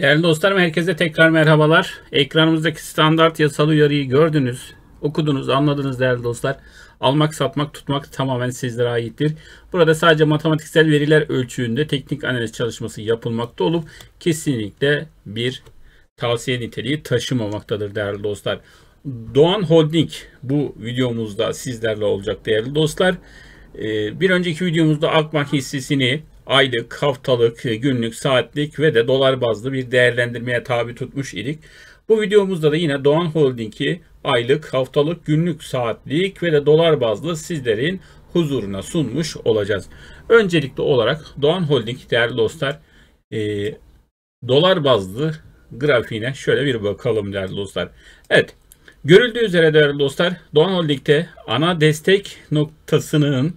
Değerli dostlarım herkese tekrar merhabalar. Ekranımızdaki standart yasal uyarıyı gördünüz, okudunuz, anladınız değerli dostlar. Almak, satmak, tutmak tamamen sizlere aittir. Burada sadece matematiksel veriler ölçüğünde teknik analiz çalışması yapılmakta olup kesinlikle bir tavsiye niteliği taşımamaktadır değerli dostlar. Doğan Holding bu videomuzda sizlerle olacak değerli dostlar. Ee, bir önceki videomuzda Akbank hissesini aylık, haftalık, günlük, saatlik ve de dolar bazlı bir değerlendirmeye tabi tutmuş idik. Bu videomuzda da yine Doğan Holding'i aylık, haftalık, günlük, saatlik ve de dolar bazlı sizlerin huzuruna sunmuş olacağız. Öncelikli olarak Doğan Holding değerli dostlar e, dolar bazlı grafiğine şöyle bir bakalım değerli dostlar. Evet görüldüğü üzere değerli dostlar Doğan Holding'de ana destek noktasının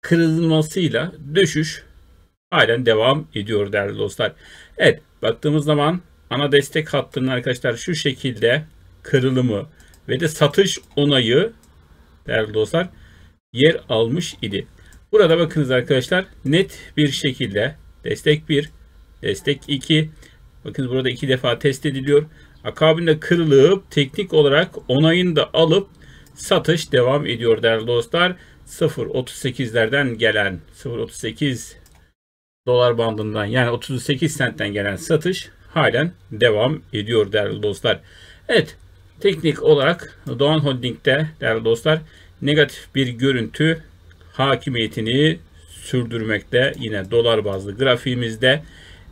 kırılmasıyla düşüş halen devam ediyor değerli dostlar. Evet baktığımız zaman ana destek hattının arkadaşlar şu şekilde kırılımı ve de satış onayı değerli dostlar yer almış idi. Burada bakınız arkadaşlar net bir şekilde destek 1, destek 2. Bakınız burada iki defa test ediliyor. Akabinde kırılıp teknik olarak onayını da alıp satış devam ediyor değerli dostlar. 0.38'lerden gelen 0.38 dolar bandından yani 38 sentten gelen satış halen devam ediyor değerli dostlar. Evet teknik olarak Doğan Holding'de değerli dostlar negatif bir görüntü hakimiyetini sürdürmekte yine dolar bazlı grafiğimizde.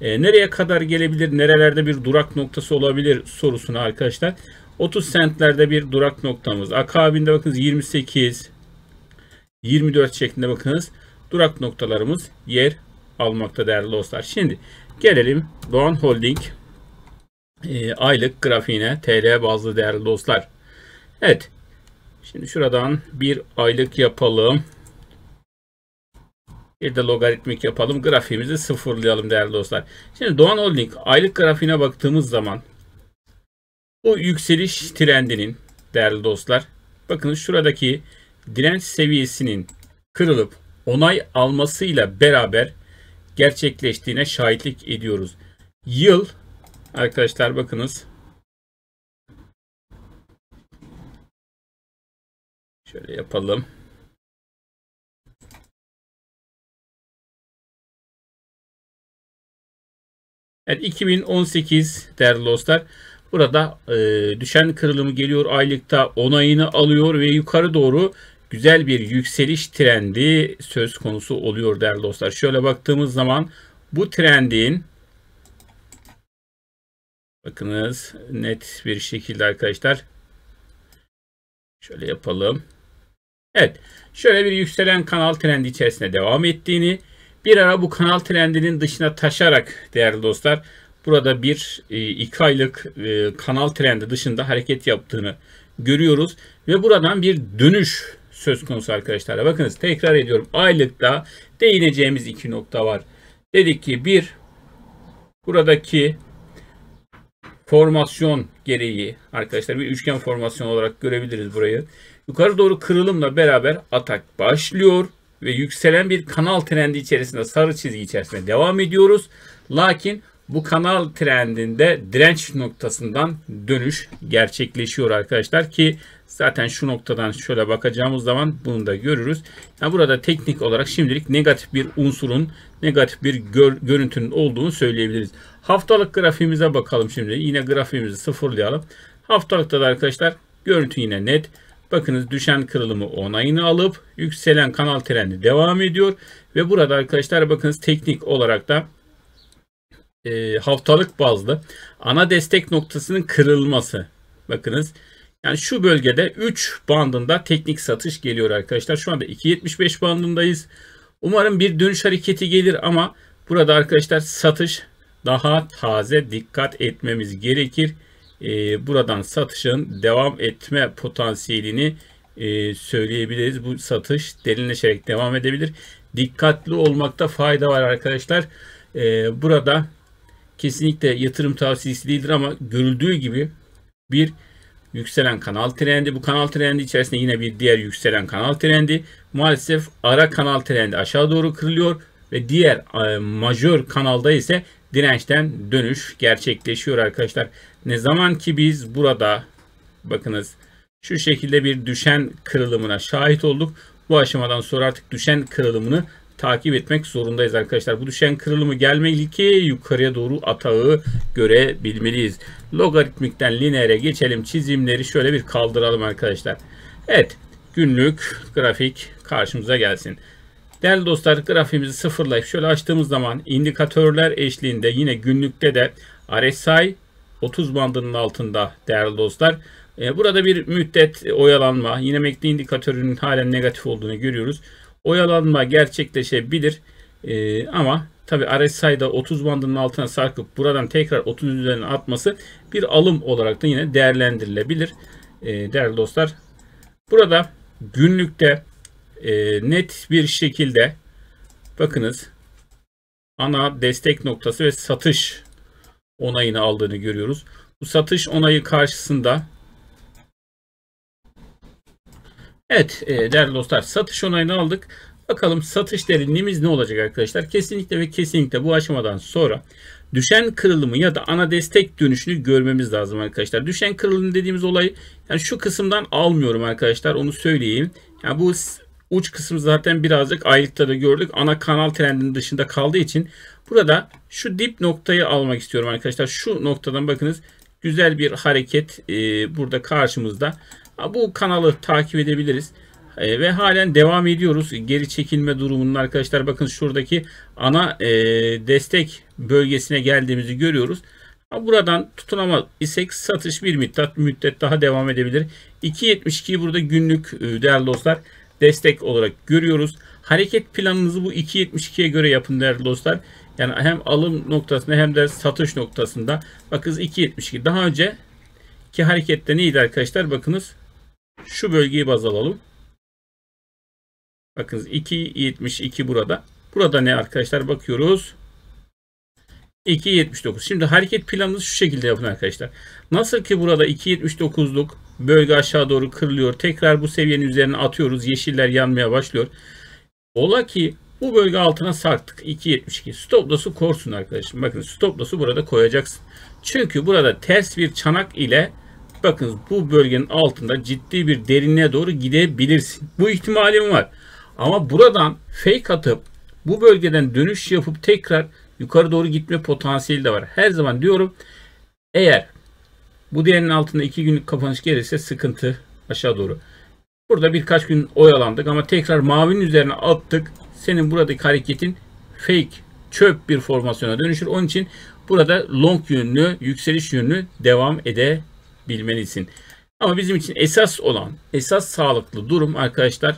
E, nereye kadar gelebilir, nerelerde bir durak noktası olabilir sorusunu arkadaşlar. 30 sentlerde bir durak noktamız. Akabinde bakınız 28, 24 şeklinde bakınız durak noktalarımız yer almakta değerli dostlar. Şimdi gelelim Doğan Holding e, aylık grafiğine TL bazlı değerli dostlar. Evet. Şimdi şuradan bir aylık yapalım. Bir de logaritmik yapalım. Grafiğimizi sıfırlayalım değerli dostlar. Şimdi Doğan Holding aylık grafiğine baktığımız zaman bu yükseliş trendinin değerli dostlar. Bakın şuradaki direnç seviyesinin kırılıp onay almasıyla beraber gerçekleştiğine şahitlik ediyoruz. Yıl arkadaşlar bakınız. Şöyle yapalım. Evet 2018 değerli dostlar. Burada e, düşen kırılımı geliyor aylıkta onayını alıyor ve yukarı doğru güzel bir yükseliş trendi söz konusu oluyor değerli dostlar. Şöyle baktığımız zaman bu trendin bakınız net bir şekilde arkadaşlar şöyle yapalım. Evet şöyle bir yükselen kanal trendi içerisinde devam ettiğini bir ara bu kanal trendinin dışına taşarak değerli dostlar burada bir e, iki aylık e, kanal trendi dışında hareket yaptığını görüyoruz ve buradan bir dönüş söz konusu arkadaşlar. Bakınız tekrar ediyorum. Aylıkta değineceğimiz iki nokta var. Dedik ki bir buradaki formasyon gereği arkadaşlar bir üçgen formasyon olarak görebiliriz burayı. Yukarı doğru kırılımla beraber atak başlıyor ve yükselen bir kanal trendi içerisinde sarı çizgi içerisinde devam ediyoruz. Lakin bu kanal trendinde direnç noktasından dönüş gerçekleşiyor arkadaşlar ki Zaten şu noktadan şöyle bakacağımız zaman bunu da görürüz. Yani burada teknik olarak şimdilik negatif bir unsurun, negatif bir gör, görüntünün olduğunu söyleyebiliriz. Haftalık grafiğimize bakalım şimdi. Yine grafiğimizi sıfırlayalım. Haftalıkta da arkadaşlar görüntü yine net. Bakınız düşen kırılımı onayını alıp yükselen kanal trendi devam ediyor. Ve burada arkadaşlar bakınız teknik olarak da e, haftalık bazlı ana destek noktasının kırılması. Bakınız yani şu bölgede 3 bandında teknik satış geliyor arkadaşlar. Şu anda 2.75 bandındayız. Umarım bir dönüş hareketi gelir ama burada arkadaşlar satış daha taze dikkat etmemiz gerekir. Ee, buradan satışın devam etme potansiyelini e, söyleyebiliriz. Bu satış derinleşerek devam edebilir. Dikkatli olmakta fayda var arkadaşlar. Ee, burada kesinlikle yatırım tavsiyesi değildir ama görüldüğü gibi bir yükselen kanal trendi. Bu kanal trendi içerisinde yine bir diğer yükselen kanal trendi. Maalesef ara kanal trendi aşağı doğru kırılıyor ve diğer e, majör kanalda ise dirençten dönüş gerçekleşiyor arkadaşlar. Ne zaman ki biz burada bakınız şu şekilde bir düşen kırılımına şahit olduk. Bu aşamadan sonra artık düşen kırılımını takip etmek zorundayız arkadaşlar. Bu düşen kırılımı gelmeli ki yukarıya doğru atağı görebilmeliyiz. Logaritmikten lineere geçelim. Çizimleri şöyle bir kaldıralım arkadaşlar. Evet günlük grafik karşımıza gelsin. Değerli dostlar grafimizi sıfırlayıp şöyle açtığımız zaman indikatörler eşliğinde yine günlükte de RSI 30 bandının altında değerli dostlar. E, burada bir müddet oyalanma, yine MACD indikatörünün halen negatif olduğunu görüyoruz oyalanma gerçekleşebilir. E, ama tabi RSI'da 30 bandının altına sarkıp buradan tekrar 30 üzerine atması bir alım olarak da yine değerlendirilebilir. E, değerli dostlar burada günlükte e, net bir şekilde bakınız ana destek noktası ve satış onayını aldığını görüyoruz. Bu satış onayı karşısında Evet e, değerli dostlar satış onayını aldık. Bakalım satış derinliğimiz ne olacak arkadaşlar? Kesinlikle ve kesinlikle bu aşamadan sonra düşen kırılımı ya da ana destek dönüşünü görmemiz lazım arkadaşlar. Düşen kırılım dediğimiz olay yani şu kısımdan almıyorum arkadaşlar onu söyleyeyim. Yani bu uç kısım zaten birazcık aylıkta da gördük. Ana kanal trendinin dışında kaldığı için burada şu dip noktayı almak istiyorum arkadaşlar. Şu noktadan bakınız güzel bir hareket e, burada karşımızda. Bu kanalı takip edebiliriz. E, ve halen devam ediyoruz. Geri çekilme durumunun arkadaşlar bakın şuradaki ana e, destek bölgesine geldiğimizi görüyoruz. Buradan tutunama isek satış bir müddet, müddet daha devam edebilir. 2.72'yi burada günlük e, değerli dostlar destek olarak görüyoruz. Hareket planınızı bu 2.72'ye göre yapın değerli dostlar. Yani hem alım noktasında hem de satış noktasında. Bakınız 2.72 daha önceki harekette neydi arkadaşlar? Bakınız şu bölgeyi baz alalım. Bakınız 2.72 burada. Burada ne arkadaşlar bakıyoruz. 2.79. Şimdi hareket planınızı şu şekilde yapın arkadaşlar. Nasıl ki burada 2.79'luk bölge aşağı doğru kırılıyor. Tekrar bu seviyenin üzerine atıyoruz. Yeşiller yanmaya başlıyor. Ola ki bu bölge altına sarktık. 2.72. Stop loss'u korsun arkadaşım. Bakın stop loss'u burada koyacaksın. Çünkü burada ters bir çanak ile Bakınız bu bölgenin altında ciddi bir derinliğe doğru gidebilirsin. Bu ihtimalim var. Ama buradan fake atıp bu bölgeden dönüş yapıp tekrar yukarı doğru gitme potansiyeli de var. Her zaman diyorum eğer bu değerinin altında 2 günlük kapanış gelirse sıkıntı aşağı doğru. Burada birkaç gün oyalandık ama tekrar mavinin üzerine attık. Senin buradaki hareketin fake çöp bir formasyona dönüşür. Onun için burada long yönlü, yükseliş yönlü devam edebilir bilmelisin. Ama bizim için esas olan, esas sağlıklı durum arkadaşlar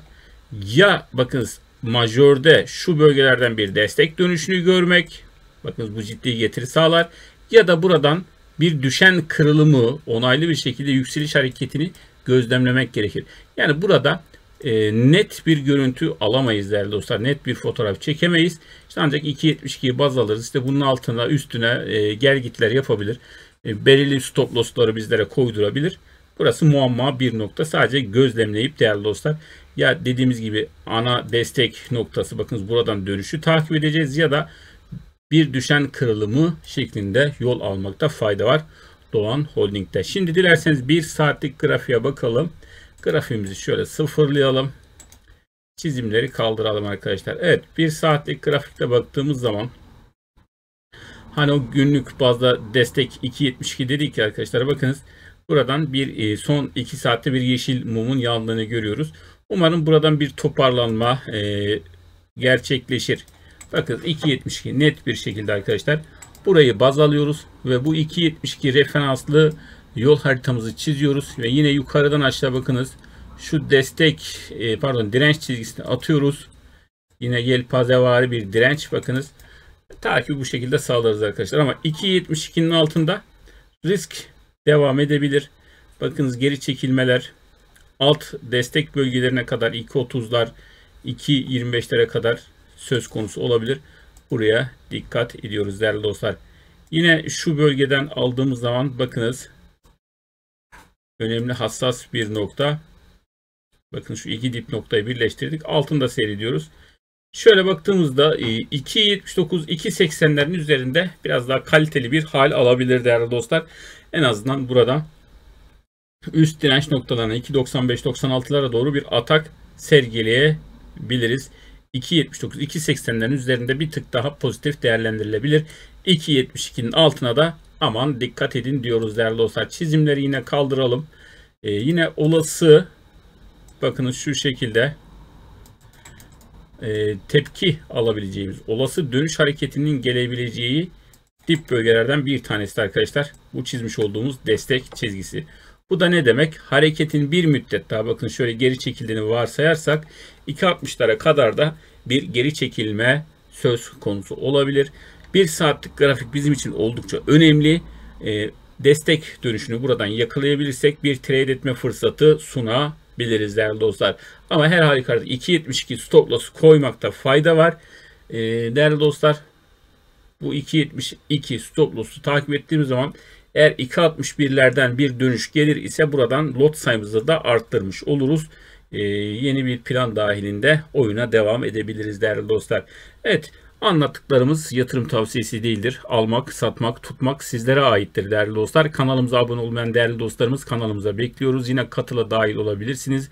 ya bakınız majörde şu bölgelerden bir destek dönüşünü görmek. Bakınız bu ciddi getiri sağlar. Ya da buradan bir düşen kırılımı onaylı bir şekilde yükseliş hareketini gözlemlemek gerekir. Yani burada e, net bir görüntü alamayız değerli dostlar. Net bir fotoğraf çekemeyiz. İşte ancak 2.72'yi baz alırız. İşte bunun altına üstüne e, gel gitler yapabilir e, belirli stop lossları bizlere koydurabilir. Burası muamma bir nokta. Sadece gözlemleyip değerli dostlar ya dediğimiz gibi ana destek noktası bakınız buradan dönüşü takip edeceğiz ya da bir düşen kırılımı şeklinde yol almakta fayda var Doğan Holding'de. Şimdi dilerseniz bir saatlik grafiğe bakalım. Grafiğimizi şöyle sıfırlayalım. Çizimleri kaldıralım arkadaşlar. Evet bir saatlik grafikte baktığımız zaman Hani o günlük bazda destek 2.72 dedik ki arkadaşlar bakınız buradan bir e, son 2 saatte bir yeşil mumun yandığını görüyoruz. Umarım buradan bir toparlanma e, gerçekleşir. Bakın 2.72 net bir şekilde arkadaşlar. Burayı baz alıyoruz ve bu 2.72 referanslı yol haritamızı çiziyoruz ve yine yukarıdan aşağı bakınız. Şu destek e, pardon direnç çizgisini atıyoruz. Yine yelpazevari bir direnç bakınız. Takip bu şekilde sağlarız arkadaşlar. Ama 2.72'nin altında risk devam edebilir. Bakınız geri çekilmeler alt destek bölgelerine kadar 2.30'lar 2.25'lere kadar söz konusu olabilir. Buraya dikkat ediyoruz değerli dostlar. Yine şu bölgeden aldığımız zaman bakınız önemli hassas bir nokta. Bakın şu iki dip noktayı birleştirdik. Altında seyrediyoruz. Şöyle baktığımızda 2.79 e, 2.80'lerin üzerinde biraz daha kaliteli bir hal alabilir değerli dostlar. En azından burada üst direnç noktalarına 2.95-96'lara doğru bir atak sergileyebiliriz. 2.79 2.80'lerin üzerinde bir tık daha pozitif değerlendirilebilir. 2.72'nin altına da aman dikkat edin diyoruz değerli dostlar. Çizimleri yine kaldıralım. Ee, yine olası bakınız şu şekilde e, tepki alabileceğimiz, olası dönüş hareketinin gelebileceği dip bölgelerden bir tanesi arkadaşlar. Bu çizmiş olduğumuz destek çizgisi. Bu da ne demek? Hareketin bir müddet daha bakın şöyle geri çekildiğini varsayarsak 2.60'lara kadar da bir geri çekilme söz konusu olabilir. Bir saatlik grafik bizim için oldukça önemli. E, destek dönüşünü buradan yakalayabilirsek bir trade etme fırsatı sunabilir biliriz değerli dostlar. Ama her halükarda 2.72 stop loss koymakta fayda var. E, değerli dostlar bu 2.72 stop loss'u takip ettiğimiz zaman eğer 2.61'lerden bir dönüş gelir ise buradan lot sayımızı da arttırmış oluruz. Ee, yeni bir plan dahilinde oyuna devam edebiliriz değerli dostlar. Evet Anlattıklarımız yatırım tavsiyesi değildir. Almak, satmak, tutmak sizlere aittir değerli dostlar. Kanalımıza abone olmayan değerli dostlarımız kanalımıza bekliyoruz. Yine katıla dahil olabilirsiniz.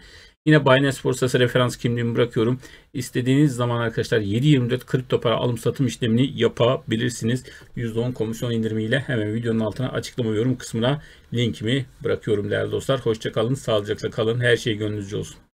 Yine Binance borsası referans kimliğimi bırakıyorum. İstediğiniz zaman arkadaşlar 7.24 kripto para alım satım işlemini yapabilirsiniz. %10 komisyon indirimiyle hemen videonun altına açıklama yorum kısmına linkimi bırakıyorum değerli dostlar. Hoşçakalın, sağlıcakla kalın. Her şey gönlünüzce olsun.